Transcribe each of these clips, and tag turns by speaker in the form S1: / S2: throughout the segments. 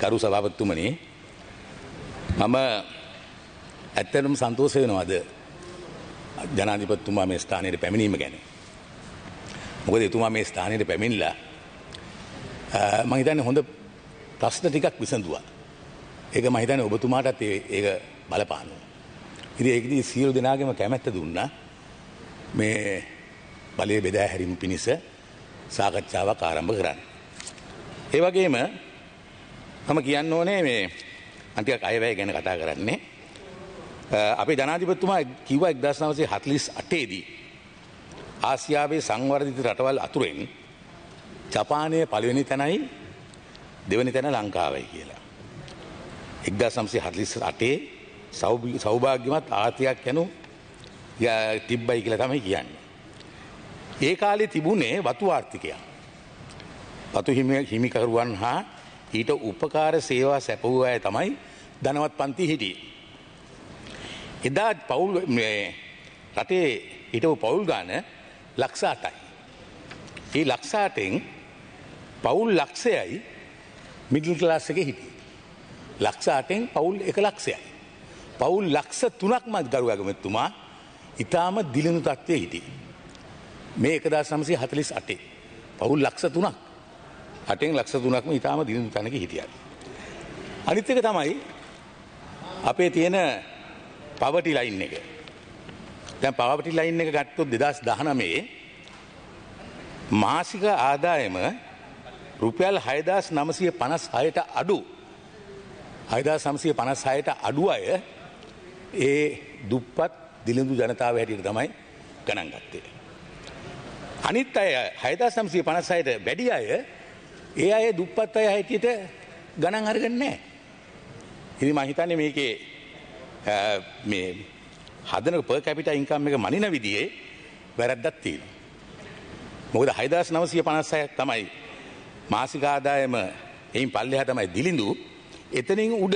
S1: කරු සභාපතිතුමනි මම ඇත්තටම සන්තෝෂ වෙනවාද ජනාධිපතිතුමා මේ ස්ථානයට පැමිණීම ගැන. මොකද එතුමා මේ ස්ථානයට පැමිණිලා මම හිතන්නේ හොඳ ප්‍රශ්න ටිකක් විසඳුවා. ඒක මම හිතන්නේ ඔබතුමාටත් ඒක බලපානවා. ඉතින් ඒකදී සියලු දෙනාගේම කැමැත්ත දුන්නා මේ බලය බෙදා හැරීම පිණිස සාකච්ඡාවක් ආරම්භ කරන්න. ඒ වගේම තම කියන්න ඕනේ මේ අන්තික අයවැය ගැන කතා කරන්නේ. අපේ ජනාධිපතිතුමා කිව්ව එක්දස් නවසේ හතලිස් අටේදී. ආසියාවේ සංවර්ධිත රටවල් අතුරෙන් ජපානය පළවෙනි තැනයි දෙවනි තැන ලංකාවයි කියලා. එක්දා සම්සේ හතලිස් අටේ සෞභාග්‍යමත් ආතියක් යැනු තිබ්බයි කියලා තමයි කියන්න. ඒ කාලේ තිබුණේ වතු ආර්ථිකයක්. පතු හිමිකරුවන් හා ඊට උපකාර සේවා සැපවූ අය තමයි ධනවත් පන්ති හිටියේ. එදා පවුල් රටේ හිටපු පවුල් ගාන ලක්ෂ අටයි. ඒ ලක්ෂ අටෙන් පවුල් ලක්ෂයයි මිඩල් ක්ලාස් එකේ හිටියේ. ලක්ෂ අටෙන් පවුල් එක ලක්ෂයයි. පවුල් ලක්ෂ තුනක්මත් ගරු ඇගමැතුමා ඉතාම දිලනු තත්ත්වය හිටියේ. මේ එකදා සමසය හතලිස් අටේ පවුල් ලක්ෂ තුනක් අටෙන් ලක්ෂ තුනක්ම ඉතාම දිනු තැනක හිටියත්. අනිත් එක තමයි අපේ තියෙන පවටි ලයින් එක. දැන් පවටි ලයින් එක ගත්තොත් දෙදස් දහනමේ මාසික ආදායම රුපියල් හයදස් නමසය පනස් හයට අඩු හයදා සමසය පනස් හයට අඩු අය ඒ දුප්පත් දිලිඳු ජනතාව හැටියට තමයි ගණන් ගත්තේ. අනිත් අය හයදා සම්සය පනස් හයට වැඩි අය ඒ අය දුප්පත් අය හැටියට ගණන් අරගන්නේ නැහැ. ඉතින් මම හිතන්නේ මේකේ මේ හදන පර් කැපිටා ඉන්කම් එක මනින විදිහේ වැරද්දක් තියෙනවා. මොකද 6956ක් තමයි මාසික ආදායම එයින් පල්ලෙහා තමයි දිලිඳු. එතනින් උඩ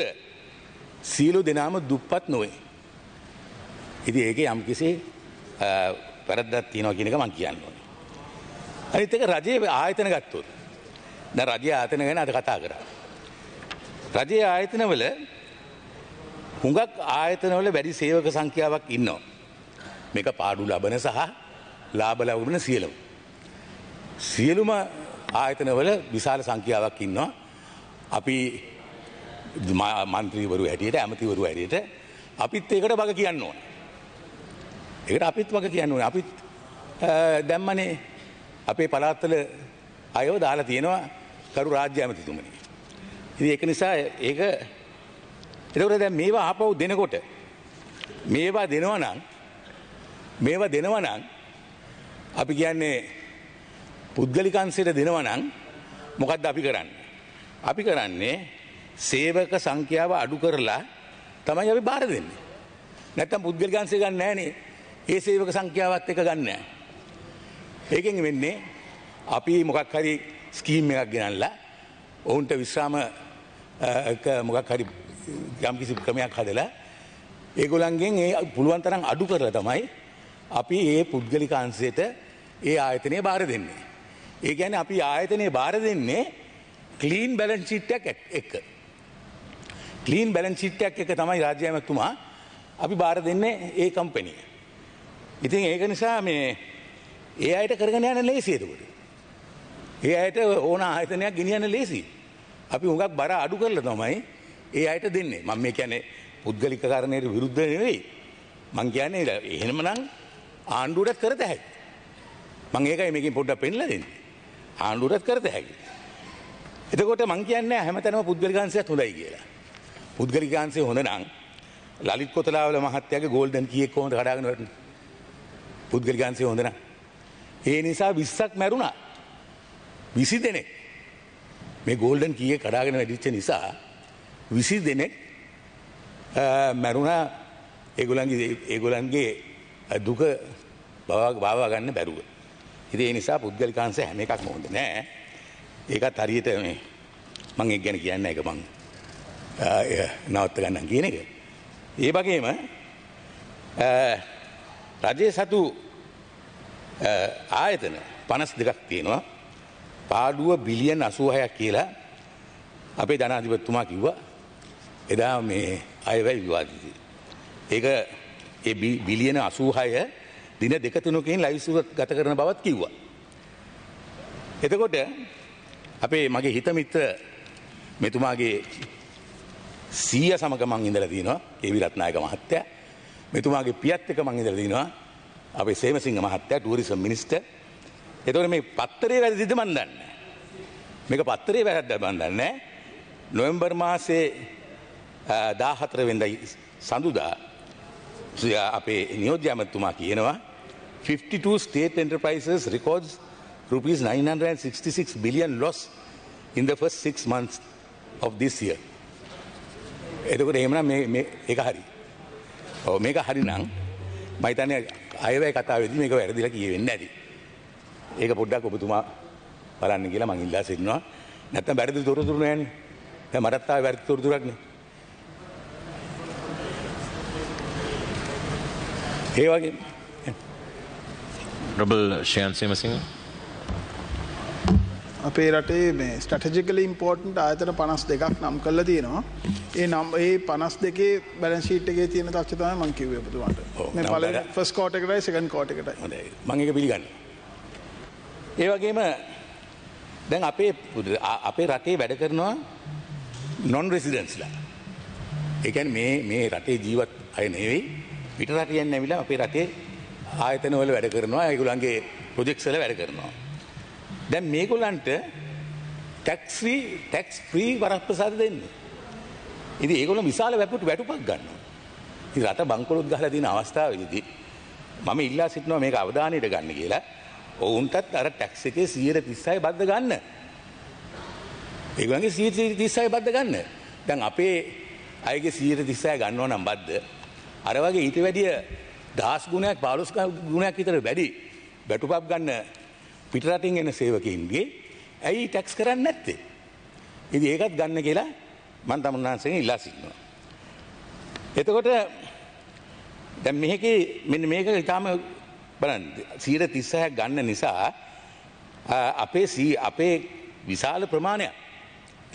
S1: සීලු දෙනාම දුප්පත් නොවේ. ඉතින් ඒකේ යම්කිසි වැරද්දක් තියෙනවා කියන එක මම කියන්න ඕනේ. අනිත් එක රජයේ ආයතන ගත්තොත් ද රජ ආතන ගැන අද කතා කර. රජයේ ආයතනවල හුඟක් ආයතනවල වැඩි සේවක සංඛ්‍යාවක් ඉන්නවා. මේක පාඩු ලබන සහ ලාබ ලැබුණ සියලම. සියලුම ආයතනවල විශාල සංඛ්‍යාවක් ඉන්නවා. අපි මන්ත්‍රීවරු ඇටියට ඇමතිවරු ඇරයට අපිත් ඒකට බග කියන්න ඕන. ඒකට අපිත් වග කියන්න ඕන අපිත් දැම්මනේ අපේ පලාත්තල අයව දාලා තියෙනවා කරු රාජ්‍ය ඇමතිතුමනි. ඉතින් ඒක නිසා ඒක එතකොට දැන් මේවා ආපහු දෙනකොට මේවා දෙනවා නම් මේවා දෙනවා නම් අපි කියන්නේ පුද්ගලිකංශයට දෙනවා නම් මොකද්ද අපි කරන්නේ? අපි කරන්නේ සේවක සංඛ්‍යාව අඩු කරලා තමයි අපි බාර දෙන්නේ. නැත්තම් පුද්ගලිකංශය ගන්න නැහනේ. ඒ සේවක සංඛ්‍යාවත් එක ගන්න නැහැ. ඒකෙන් වෙන්නේ අපි මොකක් හරි ස්කීම් එකක් ගෙනල්ලා ඔවුන්ට විශ්‍රාම මොකක් හරි යම් කිසි ක්‍රමයක් හදලා ඒගොලන්ගෙන් ඒ පුළුවන් තරම් අඩු කරලා තමයි අපි ඒ පුද්ගලිකාංශයට ඒ ආයතනය බාර දෙන්නේ. ඒ ගැන අපි ආයතනය බාර දෙන්නේ කලීන් බැලන්සිිට්ටක් එක්ක. කලීන් බැලන්සිිට්ටක් එක තමයි රාජ්‍යයමතුමා අපි බාර දෙන්නේ ඒ කම්පැනිය. ඉතින් ඒක නිසා මේ ඒ අයට කරගෙන යන ලේසිේදකට. ඒ අයට ඕන ආයතනයක් ගෙනියන්න ලේසි. අපි හුඟක් බර අඩු කරලා තමයි ඒ අයට දෙන්නේ. මම මේ කියන්නේ පුද්ගලික කාරණයට විරුද්ධ නෙවෙයි. මං කියන්නේ එහෙමනම් ආණ්ඩුවට කරත හැකි. මං ඒකයි මේකෙන් පොඩ්ඩක් පෙන්නලා දෙන්නේ. ආණ්ඩුවට කරත හැකි. එතකොට මං කියන්නේ හැමතැනම පුද්ගලිකාංශයත් හොඳයි කියලා. පුද්ගලිකාංශය හොඳ නම් ලලිත් කොතලාවල මහත්තයාගේ ගෝල්ඩන් කීයක් කොහොමද කඩාගෙන වටන්නේ? පුද්ගලිකාංශය හොඳ නම්. ඒ නිසා 20ක් මැරුණා. විසි දෙනෙක් මේ ගෝල්ඩන් කිය කඩාගෙන වැඩිච්ච නිසා විසි දෙනෙක් මැරුණා ඒගොලන්ගේ ඒගොලන්ගේ දුක බවා ගන්න බැරුව. ඉති ඒ නිසා පුද්ගලිකාන්ස හැම එකක් මොහොද නෑ ඒකත් හරියට මේ මං එක් ගැන කියන්න එක මං නවත්ත ගන්න කියන එක. ඒ වගේම රජය සතු ආයතන පනස් දෙකක් තියෙනවා පාඩුව බිලියන් අසුහයක් කියලා අපේ ධනාධිපත්තුමා කිව්ව එදා මේ අයවැයි විවාදිදී. ඒක ඒ බිලියන අසූහය දින දෙකතුනකින් ලයිසුර ගත කරන බවත් කිව්වා. එතකොට අපේ මගේ හිතමිත්‍ර මෙතුමාගේ සීය සමග මං ඉඳලා තිනවා ඒ විරත්නායක මහත්තයා මෙතුමාගේ පියත් එක මං ඉඳලා තිනවා අපේ සේමසිංහ මහත්තයා ටුවරිසම් මිනිස්ටර් එතවට මේ පත්තරේ වැරදිද මන්දන්න. මේක පත්තරේ වැරද්ද බන්දන්න. නොවම්බර් මාසේ දාහතරවෙද සඳුදා අපේ නියෝධ්‍යමත්තුමා කියනවා 52 state enterprises records rupees 966 billion loss in the first 6 months of this year. එතකොට එහෙමනම් මේ එක හරි. ඔව් මේක හරි නම් මම හිතන්නේ අයවැය කතාවේදී මේක වැරදිලා කියෙවෙන්නේ නැති. ඒක පොඩ්ඩක් ඔබතුමා බලන්න කියලා මං ඉල්ලා සිටිනවා. නැත්තම් වැරදි තොරතුරු නෑනේ. දැන් මටත් ආවේ වැරදි තොරතුරක් නේ. ඒ වගේ රබල් ෂයන් සේමසිංහ අපේ රටේ මේ ස්ටටජිකල ඉම්පෝර්ටන්ට ආයතන පනස් දෙකක් නම් කල්ල තියෙනවා ඒ නම් ඒ පනස් දෙකේ බැලශීට්ගේ තියෙන තක්ෂතම මංකිව පුතුවන්ට පල ෆස් කෝටකටයි සකන් කෝටකට මගේ පිළිගන්න ඒ වගේම දැන් අපේ අපේ රටේ වැඩ කරනවා නොන් රෙසිඩන්ස්ලා. ඒකන් මේ මේ රටේ ජීවත් අය නෙවෙයි පිට රටයන් ඇවිලා අපේ රටේ ආයතනවල වැඩ කරනවා ඒගොල්ලන්ගේ ප්‍රොජෙක්ට්ස් වල වැඩ කරනවා. දැන් මේගොල්ලන්ට ටැක්ස් ෆ්‍රී ටැක්ස් ෆ්‍රී වරප්‍රසාද දෙන්නේ. ඉතින් ඒගොල්ලෝ විශාල වැටුපක් වැටුපක් ගන්නවා. ඉතින් රට බංකොලොත් ගහලා දින අවස්ථාවේදී මම ඉල්ලා සිටිනවා මේක අවධානයට ගන්න කියලා. ඔවුන්ටත් අර ටැක්ස් එකේ සියයට තිස්සයි බද්ධ ගන්න. ඒගන්ගේ සීත තිස්සයි බද්ධ ගන්න. දැන් අපේ අයගේ සීට තිස්සය ගන්නව නම් බද්ධ. අර වගේ ඊට වැඩිය දහස් ගුණයක් පාලුස් ගුණයක් විතර වැඩි බැටුපක් ගන්න පිටරටින් එන සේවකයින්ගේ ඇයි ටැක්ස් කරන්න නැත්තේ. ඉදි ඒකත් ගන්න කියලා මන් තමුන්නාන්සේ ඉල්ලා සින්නවා. එතකොට දැන් මෙහකි මෙ මේක ඉතාම බලන් සීර තිස්සහ ගන්න නිසා අපේ සී අපේ විශාල ප්‍රමාණයක්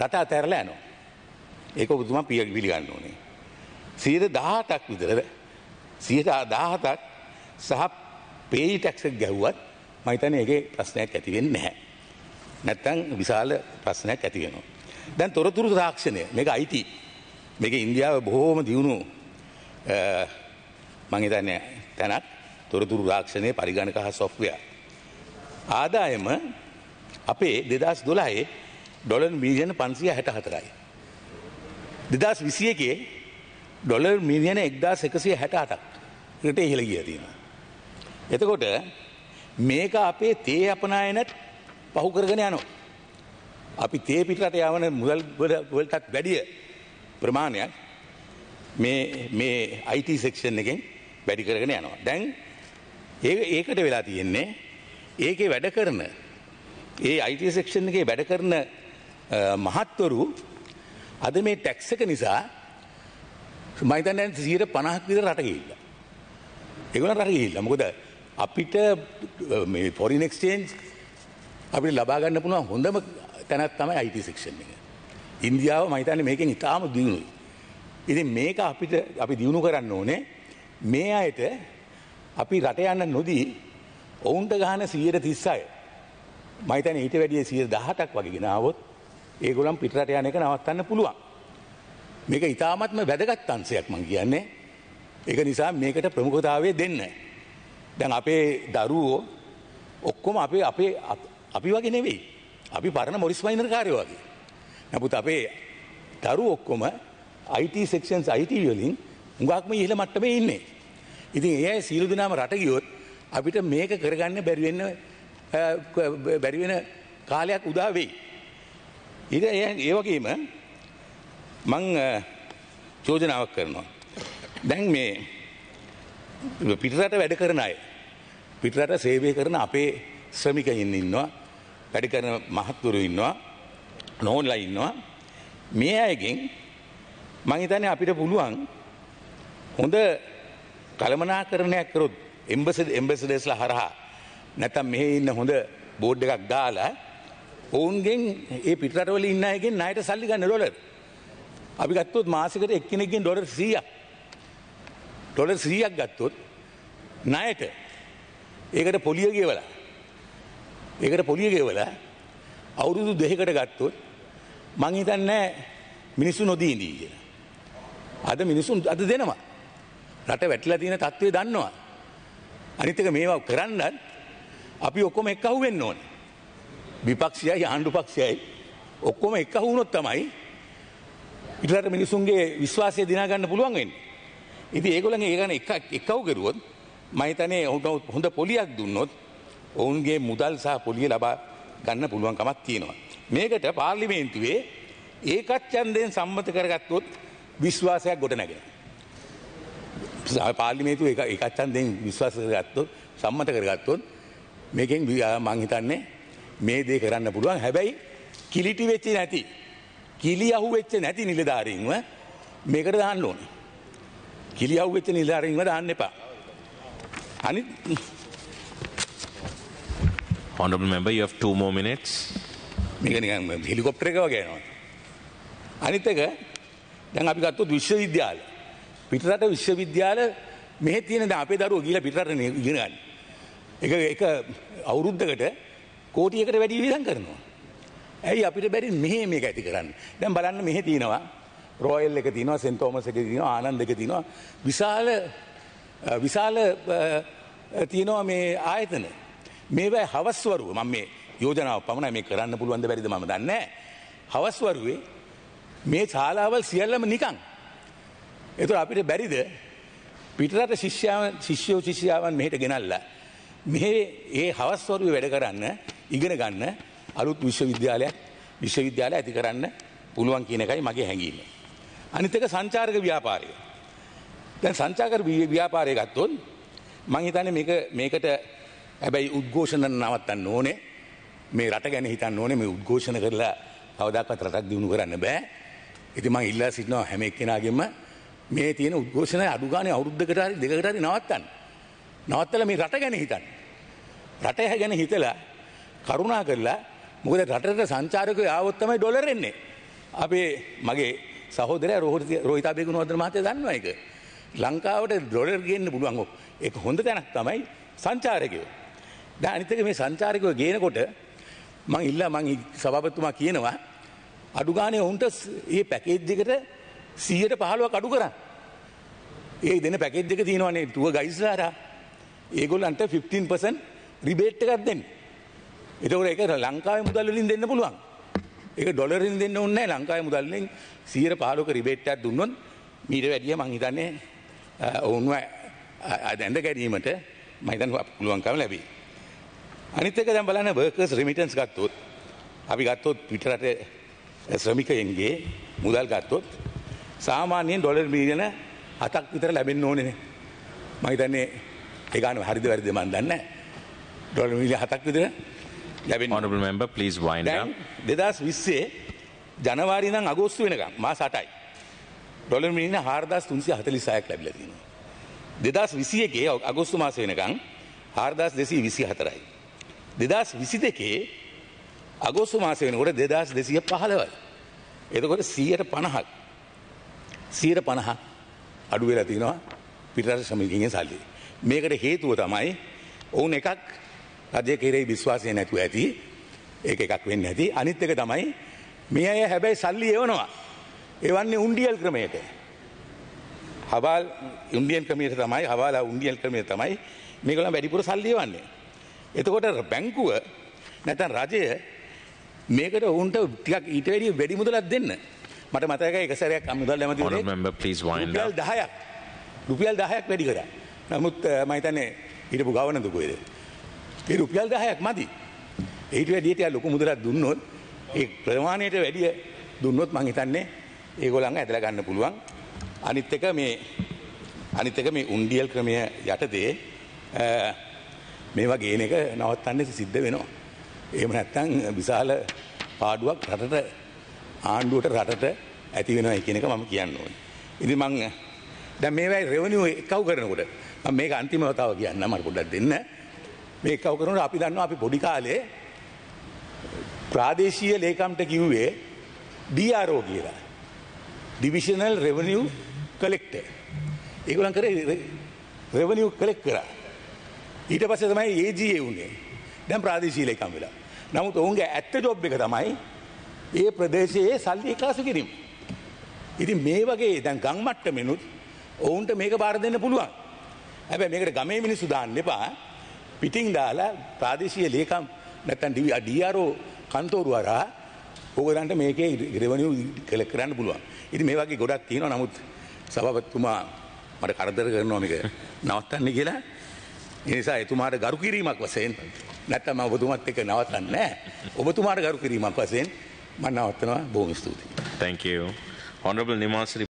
S1: රට අතැරලා යනවා. ඒක ඔබතුමා පිය පිළිගන්න ඕනේ. සීර 18ක් විතර සීර 17ක් සහ පේයි ටැක්ස් එක ගැහුවත් මම හිතන්නේ ඒකේ ප්‍රශ්නයක් ඇති වෙන්නේ නැහැ. නැත්තම් විශාල ප්‍රශ්නයක් ඇති වෙනවා. දැන් තොරතුරු තාක්ෂණය මේක අයිති මේක ඉන්දියාව බොහෝම දියුණු මං හිතන්නේ තැනක් තොරතුරු රාක්ෂණය පරිගණක හා සොෆ්ට්වෙයා. ආදායම අපේ දෙදස් දොලායේ ඩොලර් මිලියන පන්සිය හැට හතරයි. දෙදස් විසිය එකේ ඩොලර් මිලියන එක්දා එකසිය හැට අටක් රට ඉහළ ගිය තියෙන. එතකොට මේක අපේ තේ අපනායනත් පහු කරගෙන යනවා. අපි තේ පිටට යවන මුදල් වලටත් වැඩිය ප්‍රමාණයක් මේ අයිට සෙක්ෂන් එකෙන් වැඩි කරගෙන යනවා. දැන් ඒ ඒකට වෙලා තියෙන්නේ ඒකේ වැඩ කරන ඒ අයිති සෙක්ෂන් එකේ වැඩ කරන මහත්වරු අද මේ ටැක්ස් එක නිසා මහිතන්න සීර පණහක් විතර රට ගිහිල්ල. ඒගොල්ලන් රට ගිහිල්ලා. මොකද අපිට මේ ෆොරින් එක්ස්චේන්ජ් අපිට ලබා ගන්න පුළුවන් හොඳම තැනක් තමයි IT සෙක්ෂන් එක. ඉන්දියාව මම හිතන්නේ මේකෙන් ඉතාම දියුණුයි. ඉතින් මේක අපිට අපි දියුණු කරන්න ඕනේ මේ අයට අපි රට යන්න නොදී ඔවුන්ට ගහන සීයට තිස්සයි. මහිතන ඊට වැඩිය සිය දහටක් වගේ ගෙනාවොත් ඒගොලම් පිටරට යන එක නවත්තන්න පුළුවන්. මේක ඉතාමත්ම වැදගත් අන්සයක් මං කියන්නේ. එක නිසා මේකට ප්‍රමුඛතාවය දෙන්න. දැන් අපේ දරුවෝ ඔක්කොම අපේ අපේ අපි වගේ නෙවෙයි. අපි පරණ මොරිස් වයිනර් කාරයෝ වගේ. නමුත් අපේ දරුවෝ ඔක්කොම IT සෙක්ෂන්ස් IT වලින් හුඟක්ම ඉහළ මට්ටමේ ඉන්නේ. ඉතින් ඒ අයි සීලු දෙනාම රට ගියොත් අපිට මේක කරගන්න බැරිවෙන්න බැරිවෙන කාලයක් උදා වෙයි. ඉට ඒ වගේම මං චෝජනාවක් කරනවා. දැන් මේ පිටරට වැඩ කරන අය. පිටරට සේවය කරන අපේ ශ්‍රමිකයින්න ඉන්නවා වැඩි කරන මහත්තුරු ඉන්නවා නෝන්ලා ඉන්නවා මේ අයගෙන් මංහිතනය අපිට පුළුවන් හොඳ කළමනාකරණයක් කරොත් එම්බසි එම්බෙසිඩස්ලා හරහා නැතම් මෙහි ඉන්න හොඳ බෝඩ් එකක් දාලා ඔවුන්ගෙන් ඒ පිටරටවල ඉන්න අයගෙන් ණයට සල්ලි ගන්න ඩොලර්. අපි ගත්තොත් මාසෙකට එක්කෙනෙක්ගෙන් ඩොලර් 100ක්. ඩොලර් 100ක් ගත්තොත් ණයට ඒකට පොලිය ගෙවලා ඒකට පොලිය ගෙවලා අවුරුදු දෙකකට ගත්තොත් මං හිතන්නේ මිනිස්සු නොදී ඉඳී කියලා. අද මිනිස්සු අද දෙනවා. රට වැටලා තියෙන තත්ත්වය දන්නවා. අනිතක මේවා කරන්නත් අපි ඔක්කොම එක්කහු වෙන්න ඕන. විපක්ෂයයි ආණ්ඩුපක්ෂයයි ඔක්කොම එක්කහු වුණොත් තමයි ඉටලට මිනිසුන්ගේ විශ්වාසය දිනාගන්න පුළුවන් වෙන්නේ. ඉතින් ඒගොල්ලන්ගේ ඒ ගැන එක්කහු කරුවොත් මම හිතන්නේ ඔහුට හොඳ පොලියක් දුන්නොත් ඔවුන්ගේ මුදල් සහ පොලිය ලබා ගන්න පුළුවන් කමක් තියෙනවා. මේකට පාර්ලිමේන්තුවේ ඒකත් ඡන්දයෙන් සම්මත කරගත්තොත් විශ්වාසයක් ගොඩනැගෙනවා. පාලිමේතු එක එකච්චන්දෙන් විශ්වාස කරගත්තොත් සම්මත කරගත්තොත් මේකෙන් මංහිතන්නේ මේ දේ කරන්න පුළුවන් හැබැයි කිලිටි වෙච්චි නැති. කිලි අහු වෙච්ච නැති නිලධාරීන්ව මේකට දාන්න ඕන. කිලි අහු වෙච්ච නිලධාරීන්ව දාන්න එපා. අනි Honorable member, you have two more minutes. මේක නිකන් හෙලිකොප්ටර එක වගේ යනවා. අනිත් එක දැන් අපි ගත්තොත් විශ්වවිද්‍යාලය. පිටරට විශ්වවිද්‍යාල මෙහ තියෙන අපේ දරුව ගීල පිටරට ගෙනගන්න. එක එක අවුරුද්ධකට කෝටියකට වැඩි විසන් කරනවා. ඇයි අපිට බැරි මෙහ මේ ඇති කරන්න දැම් බලන්න මෙහ තියෙනවා රෝයල් එක තිනවා සෙන්තෝමස එක තිනවා ආනන්ද එක තිනවා විශාල විශාල තියනවා මේ ආයතන මේවයි හවස්වරුව මම මේ යෝජනාව පමණ මේ කරන්න පුළුවන්ද බැරිද ම දන්න හවස්වරුවේ මේ ශාලාවල් සියල්ලම නිකං එතුට අපිට බැරිද පිටරට ශිෂ්‍යාවන් ශිෂ්‍යෝ ශිෂ්‍යාවන් මෙහට ගෙනල්ලා. මෙහේ ඒ හවස්වරුව වැඩ කරන්න ඉගෙන ගන්න අලුත් විශ්වවිද්‍යාලයක් විශ්වවිද්‍යාලය ඇති කරන්න පුළුවන් කියන එකයි මගේ හැඟීම. අනිතක සංචාර්ක ව්‍යාපාරය. දැන් සංචාකර ව්‍යාපාරය ගත්තොන් මං හිතන්නේ මේක මේකට හැබැයි උද්ඝෝෂණ නවත්තන්න ඕනේ මේ රට ගැන හිතන්න ඕනේ මේ උද්ඝෝෂණ කරලා කවදාකවත් රටක් දියුණු කරන්න බෑ. ඉතින් මං ඉල්ලා සිටිනවා හැම එක්කෙනාගෙම මේ තියෙන උද්ඝෝෂණය අඩුගානය අවුද්ධකට හරි දෙකට හරි නවත්තන්න. නවත්තල මේ රට ගැන හිතන්න. රටය ගැන හිතලා කරුණා කරලා මොකද රටට සංචාරක ආවොත්තමයි ඩොලරෙන්නේ. අපේ මගේ සහෝදර රෝහත රෝහිතාබයකුණ වදර මහතය දන්නවා එක. ලංකාවට ඩොලර් ගන්න පුළුවන් එක හොඳ තැනක් තමයි සංචාරකයෝ. ද අනිතක මේ සංචාරකව ගේනකොට මං ඉල්ලා මං සභාපත්තුමා කියනවා අඩුගානය ඔවුන්ට ඒ පැකේජ්ජකට සීයට පහළුවක් අඩු කරන්න. ඒ දෙන පැකෙජ් එක තියෙනවනේ තුව ගයිස්ලාර ඒගොල්ලන්ට 15පසන් රිබේට් එකක් දෙන්න. එතකට එක ලංකාව මුදල්ලින් දෙන්න පුළුවන්. එක ඩොලරින් දෙන්න ඔන්න ලංකාව මුදල්ලෙන් සීර පහලුක රිබේට්ටක් දුන්නොත් මීට වැඩිය මංහිතන්නේ ඔවුන්ව දැඳ ගැනීමට මහිතන් පුළුවන්කම ලැබී. අනිතක දැම් බලන්න වර්කස් රිමිටන්ස් ගත්තොත් අපි ගත්තොත් පිටරට ශ්‍රමිකයන්ගේ මුදල් ගත්තොත් සාමාන්‍යයෙන් ඩොලර් මීජන අතක් විතර ලැබෙන් ඕනනේ මහිතන්නේ ඒගන හරිද වැරදි මන් දන්න ඩොල මිලි හතක් විතර ලැබෙන් ඔනබල් මෙම්බ පලිස් වයින් දෙදස් විස්සේ ජනවාරි නම් අගෝස්තු වෙනක මා සටයි ඩොලර් මිලින හාරදස් තුන්සි හතලිසායක් ලැබිලතින. දෙදස් විසියකේ අගොස්තු මාස වෙනකං හාරදස් දෙසී විසි හතරයි. දෙදස් විසි දෙකේ අගෝස්තු මාසය වෙනකොට දෙදස් දෙසිය පහළවයි. එතකොට සීයට පණහක් සීර පණහක් අඩුවෙලා තිනවා පිටරට ශ්‍රමිකගෙන් සල්ලි. මේකට හේතුව තමයි ඔවුන් එකක් රජය කෙරෙහි විශ්වාසය නැතුව ඇති ඒක එකක් වෙන්න ඇති අනිත් එක තමයි මේ අය හැබැයි සල්ලි එවනවා. එවන්නේ උන්ඩියල් ක්‍රමයට. හවල් ඉන්දියන් ක්‍රමයට තමයි හවාලා උන්ඩියල් ක්‍රමය තමයි මේකලම් වැඩිපුර සල්ලි එවන්නේ. එතකොට බැංකුව නැතන් රජය මේකට ඔවුන්ට ටිකක් ඊට වැඩිය වැඩි මුදලක් දෙන්න. මට මතක එක සැරයක් අමුදල් ඇමති රුපියල් 10ක් රුපියල් 10ක් වැඩි කරා. නමුත් මම හිතන්නේ හිටපු ගවර්නර් දුකේද. ඒ රුපියල් 10ක් මදි. ඊට වැඩියට ලොකු මුදලක් දුන්නොත් ඒ ප්‍රමාණයට වැඩිය දුන්නොත් මං හිතන්නේ ඒගොල්ලන් ඇදලා ගන්න පුළුවන්. අනිත් එක මේ අනිත් එක මේ උන්ඩියල් ක්‍රමය යටතේ මේ වගේ එක නවත්තන්න සිද්ධ වෙනවා. එහෙම නැත්නම් විශාල පාඩුවක් රටට ආණ්ඩුවට රටට ඇති වෙනවා කියන එක මම කියන්න ඕනේ. ඉතින් මං දැන් මේවයි රෙවනියු එකව කරනකොට මම මේක අන්තිම වතාව කියන්න මට පොඩ්ඩක් දෙන්න. මේ එකව කරනකොට අපි දන්නවා අපි පොඩි කාලේ ප්‍රාදේශීය ලේකම්ට කිව්වේ DRO කියලා. Divisional revenue collector. ඒගොල්ලන් කරේ රෙවනියු කලෙක්ට් කරා. ඊට පස්සේ තමයි AGA වුණේ. දැන් ප්‍රාදේශීය ලේකම් වෙලා. නමුත් ඔවුන්ගේ ඇත්ත ජොබ් එක තමයි ඒ ප්‍රදේශයේ සල්ලි ඒකාසු කිරීම. ඉතින් මේ වගේ දැන් ගම් මට්ටමෙනුත් ඔවුන්ට මේක බාර දෙන්න පුළුවන්. හැබැයි මේකට ගමේ මිනිස්සු දාන්න එපා. පිටින් දාලා ප්‍රාදේශීය ලේකම් නැත්නම් DRO කන්තෝරුව හරහා ඕගලන්ට මේකේ රෙවෙනියු කරන්න පුළුවන්. ඉතින් මේ වගේ ගොඩක් තියෙනවා. නමුත් සභාපතිතුමා මට කරදර කරනවා මේක නවත්තන්න කියලා. ඒ නිසා එතුමාට ගරු කිරීමක් වශයෙන් නැත්නම් ඔබතුමත් එක්ක නවත්තන්නේ නැහැ. ඔබතුමාට ගරු කිරීමක් වශයෙන් മണ്ണാവത്തന ഭൂമി സ്തുതി താങ്ക് യു Honorable Nimas